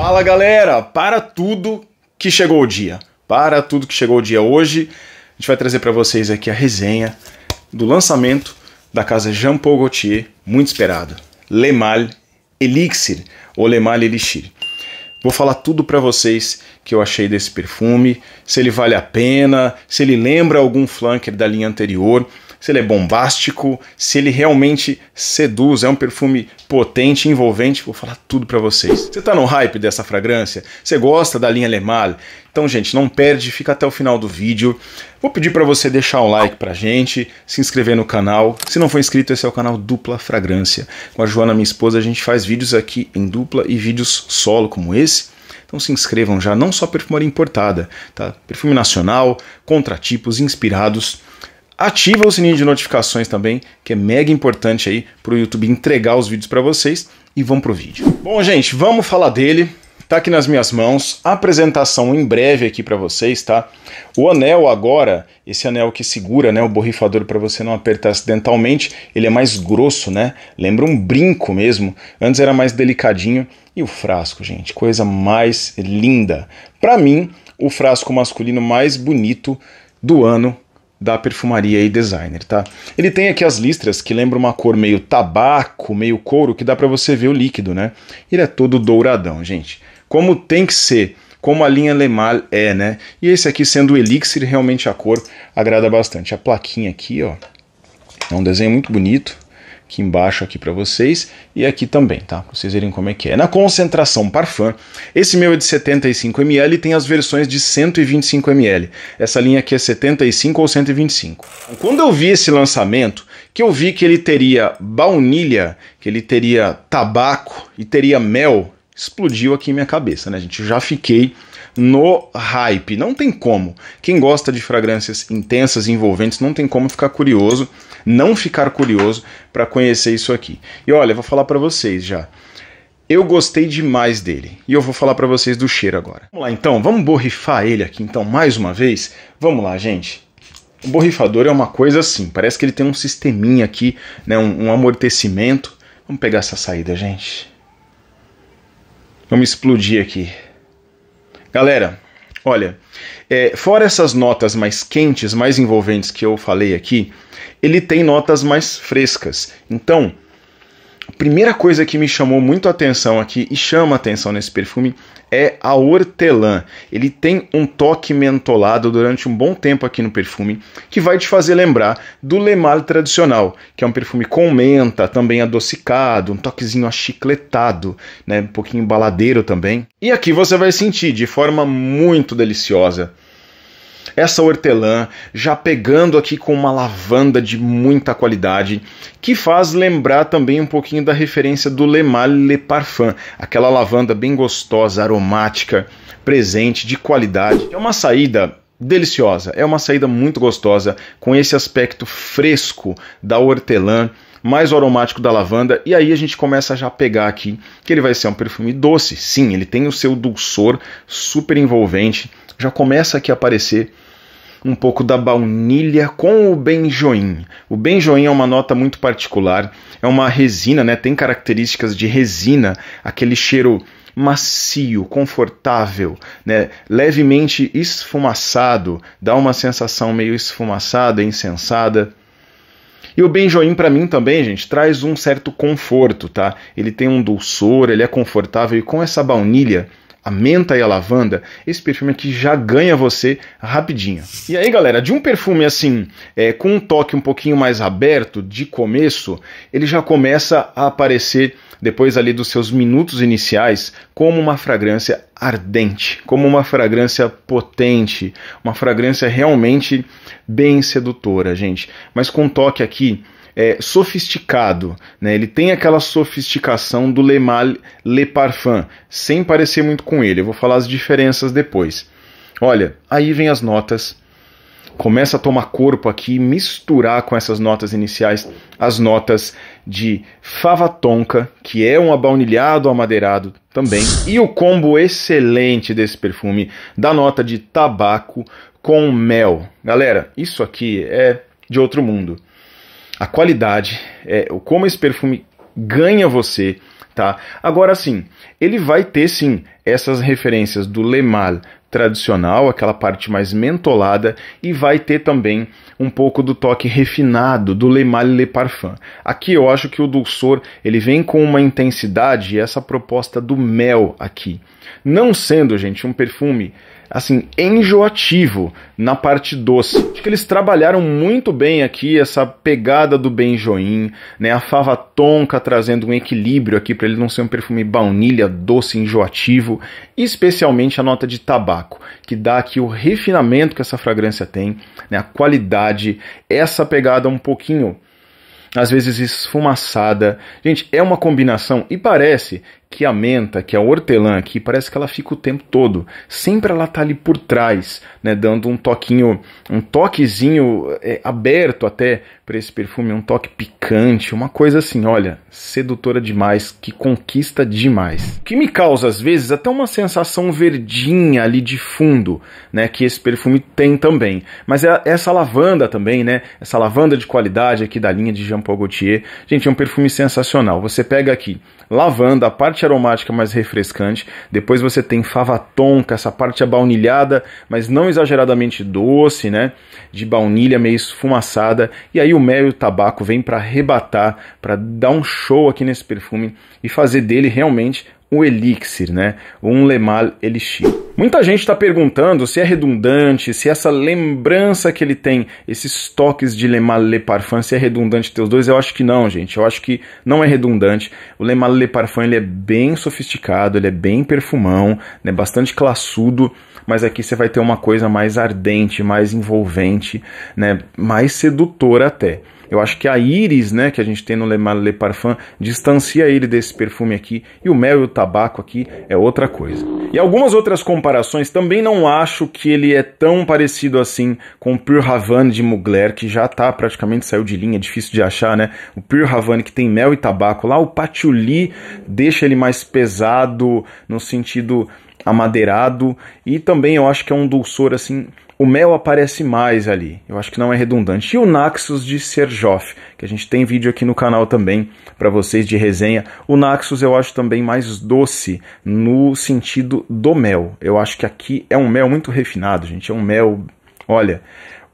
Fala galera, para tudo que chegou o dia. Para tudo que chegou o dia hoje, a gente vai trazer para vocês aqui a resenha do lançamento da casa Jean Paul Gaultier, muito esperado, Le Mal Elixir ou Le Mal Elixir. Vou falar tudo para vocês que eu achei desse perfume, se ele vale a pena, se ele lembra algum flanker da linha anterior se ele é bombástico, se ele realmente seduz, é um perfume potente, envolvente, vou falar tudo para vocês. Você tá no hype dessa fragrância? Você gosta da linha Le Mal? Então, gente, não perde, fica até o final do vídeo. Vou pedir para você deixar um like pra gente, se inscrever no canal. Se não for inscrito, esse é o canal Dupla Fragrância. Com a Joana, minha esposa, a gente faz vídeos aqui em dupla e vídeos solo como esse. Então se inscrevam já, não só perfumaria importada, tá? Perfume nacional, contratipos inspirados Ativa o sininho de notificações também, que é mega importante aí para o YouTube entregar os vídeos para vocês. E vamos pro vídeo. Bom, gente, vamos falar dele. Tá aqui nas minhas mãos, apresentação em breve aqui para vocês, tá? O anel agora, esse anel que segura, né, o borrifador para você não apertar acidentalmente, ele é mais grosso, né? Lembra um brinco mesmo. Antes era mais delicadinho e o frasco, gente, coisa mais linda. Para mim, o frasco masculino mais bonito do ano da Perfumaria e Designer, tá? Ele tem aqui as listras que lembram uma cor meio tabaco, meio couro, que dá para você ver o líquido, né? Ele é todo douradão, gente. Como tem que ser, como a linha Lemal é, né? E esse aqui sendo o Elixir, realmente a cor agrada bastante. A plaquinha aqui, ó, é um desenho muito bonito aqui embaixo aqui para vocês e aqui também, tá? Pra vocês verem como é que é. Na concentração Parfum, esse meu é de 75 ml e tem as versões de 125 ml. Essa linha aqui é 75 ou 125. Então, quando eu vi esse lançamento, que eu vi que ele teria baunilha, que ele teria tabaco e teria mel, explodiu aqui minha cabeça, né, gente? Eu já fiquei no hype. Não tem como. Quem gosta de fragrâncias intensas e envolventes não tem como ficar curioso, não ficar curioso para conhecer isso aqui. E olha, vou falar para vocês já. Eu gostei demais dele. E eu vou falar para vocês do cheiro agora. Vamos lá então, vamos borrifar ele aqui então mais uma vez. Vamos lá, gente. O borrifador é uma coisa assim, parece que ele tem um sisteminha aqui, né, um, um amortecimento. Vamos pegar essa saída, gente. Vamos explodir aqui. Galera, olha, é, fora essas notas mais quentes, mais envolventes que eu falei aqui, ele tem notas mais frescas. Então, Primeira coisa que me chamou muito a atenção aqui e chama a atenção nesse perfume é a hortelã. Ele tem um toque mentolado durante um bom tempo aqui no perfume, que vai te fazer lembrar do Le Mal tradicional, que é um perfume com menta, também adocicado, um toquezinho achicletado, né, um pouquinho baladeiro também. E aqui você vai sentir de forma muito deliciosa essa hortelã, já pegando aqui com uma lavanda de muita qualidade, que faz lembrar também um pouquinho da referência do Le Mal Le Parfum, aquela lavanda bem gostosa, aromática, presente, de qualidade. É uma saída deliciosa, é uma saída muito gostosa, com esse aspecto fresco da hortelã, mais o aromático da lavanda, e aí a gente começa já a pegar aqui que ele vai ser um perfume doce. Sim, ele tem o seu dulçor super envolvente, já começa aqui a aparecer um pouco da baunilha com o benjoim. O benjoim é uma nota muito particular, é uma resina, né? Tem características de resina, aquele cheiro macio, confortável, né? levemente esfumaçado, dá uma sensação meio esfumaçada, insensada. E o benjoim para mim também, gente, traz um certo conforto, tá? Ele tem um dulçor, ele é confortável e com essa baunilha a menta e a lavanda, esse perfume aqui já ganha você rapidinho. E aí, galera, de um perfume assim, é, com um toque um pouquinho mais aberto, de começo, ele já começa a aparecer depois ali dos seus minutos iniciais como uma fragrância ardente, como uma fragrância potente, uma fragrância realmente bem sedutora, gente. Mas com um toque aqui é, sofisticado, né? Ele tem aquela sofisticação do Le Mal Le Parfum, sem parecer muito com ele. Eu vou falar as diferenças depois. Olha, aí vem as notas. Começa a tomar corpo aqui, misturar com essas notas iniciais as notas de fava tonka, que é um abaunilhado amadeirado também, e o combo excelente desse perfume da nota de tabaco com mel. Galera, isso aqui é de outro mundo a qualidade, é, como esse perfume ganha você, tá? Agora sim, ele vai ter sim essas referências do Le Mal tradicional, aquela parte mais mentolada, e vai ter também um pouco do toque refinado do Le Mal Le Parfum. Aqui eu acho que o dulçor ele vem com uma intensidade e essa proposta do mel aqui. Não sendo, gente, um perfume assim, enjoativo na parte doce. Acho que eles trabalharam muito bem aqui essa pegada do benjoim, né? A fava tonka trazendo um equilíbrio aqui para ele não ser um perfume baunilha doce enjoativo, especialmente a nota de tabaco, que dá aqui o refinamento que essa fragrância tem, né? A qualidade, essa pegada um pouquinho às vezes esfumaçada. Gente, é uma combinação e parece que a menta, que a hortelã aqui, parece que ela fica o tempo todo. Sempre ela tá ali por trás, né, dando um toquinho, um toquezinho é, aberto até para esse perfume, um toque picante, uma coisa assim, olha, sedutora demais, que conquista demais. Que me causa às vezes até uma sensação verdinha ali de fundo, né, que esse perfume tem também. Mas é essa lavanda também, né? Essa lavanda de qualidade aqui da linha de Jean Paul Gaultier. Gente, é um perfume sensacional. Você pega aqui lavanda, a parte aromática mais refrescante. Depois você tem fava tonka, essa parte abaunilhada, mas não exageradamente doce, né? De baunilha meio esfumaçada. E aí o mel e o tabaco vem para arrebatar, para dar um show aqui nesse perfume e fazer dele realmente o Elixir, né? Um Lemal Elixir. Muita gente está perguntando se é redundante, se essa lembrança que ele tem, esses toques de Lemal Le Parfum, se é redundante ter os dois. Eu acho que não, gente. Eu acho que não é redundante. O Lemal Le Parfum ele é bem sofisticado, ele é bem perfumão, né? Bastante classudo, mas aqui você vai ter uma coisa mais ardente, mais envolvente, né? Mais sedutora até. Eu acho que a íris, né, que a gente tem no Le Le Parfum, distancia ele desse perfume aqui, e o mel e o tabaco aqui é outra coisa. E algumas outras comparações, também não acho que ele é tão parecido assim com o Pure Havane de Mugler, que já tá praticamente saiu de linha, é difícil de achar, né? O Pure Havane que tem mel e tabaco lá, o patchouli deixa ele mais pesado no sentido amadeirado e também eu acho que é um dulçor assim o Mel aparece mais ali. Eu acho que não é redundante. E o Naxos de Serjoff, que a gente tem vídeo aqui no canal também para vocês de resenha. O Naxos eu acho também mais doce no sentido do mel. Eu acho que aqui é um mel muito refinado, gente. É um mel, olha,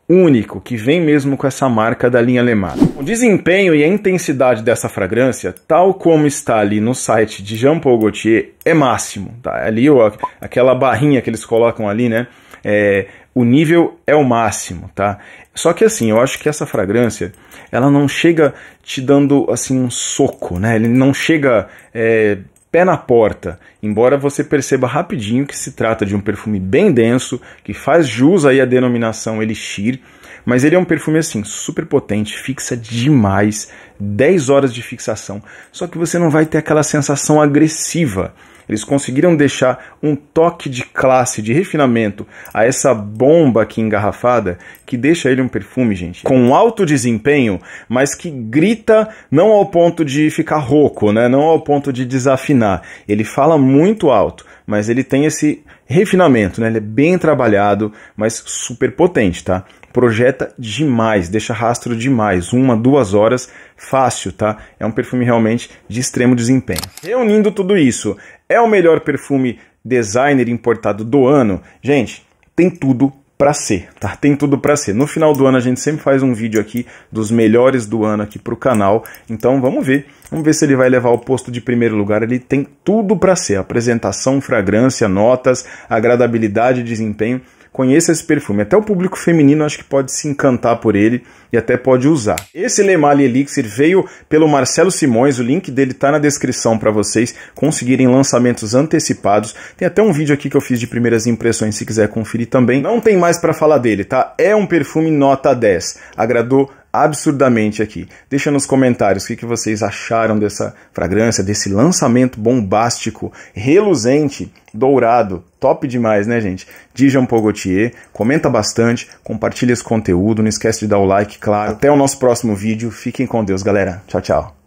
único que vem mesmo com essa marca da linha Lemar. O desempenho e a intensidade dessa fragrância, tal como está ali no site de Jean Paul Gaultier, é máximo. Tá? Ali ó, aquela barrinha que eles colocam ali, né? É, o nível é o máximo, tá? Só que assim, eu acho que essa fragrância, ela não chega te dando assim um soco, né? Ele não chega é, pé na porta, embora você perceba rapidinho que se trata de um perfume bem denso, que faz jus aí à denominação Elixir, mas ele é um perfume assim super potente, fixa demais, 10 horas de fixação. Só que você não vai ter aquela sensação agressiva. Eles conseguiram deixar um toque de classe, de refinamento a essa bomba aqui engarrafada que deixa ele um perfume, gente, com alto desempenho, mas que grita não ao ponto de ficar rouco, né? Não ao ponto de desafinar. Ele fala muito alto, mas ele tem esse refinamento, né? Ele é bem trabalhado, mas super potente, tá? Projeta demais, deixa rastro demais. Uma, duas horas fácil, tá? É um perfume realmente de extremo desempenho. Reunindo tudo isso, é o melhor perfume designer importado do ano? Gente, tem tudo para ser, tá? Tem tudo para ser. No final do ano a gente sempre faz um vídeo aqui dos melhores do ano aqui pro canal. Então vamos ver, vamos ver se ele vai levar o posto de primeiro lugar. Ele tem tudo para ser: apresentação, fragrância, notas, agradabilidade, desempenho conheça esse perfume. Até o público feminino acho que pode se encantar por ele e até pode usar. Esse Lemale Elixir veio pelo Marcelo Simões, o link dele tá na descrição para vocês conseguirem lançamentos antecipados. Tem até um vídeo aqui que eu fiz de primeiras impressões se quiser conferir também. Não tem mais para falar dele, tá? É um perfume nota 10. Agradou absurdamente aqui. Deixa nos comentários o que, que vocês acharam dessa fragrância, desse lançamento bombástico, reluzente, dourado, top demais, né, gente? Dijon Pogotier, comenta bastante, compartilha esse conteúdo, não esquece de dar o like, claro. Até o nosso próximo vídeo, fiquem com Deus, galera. Tchau, tchau.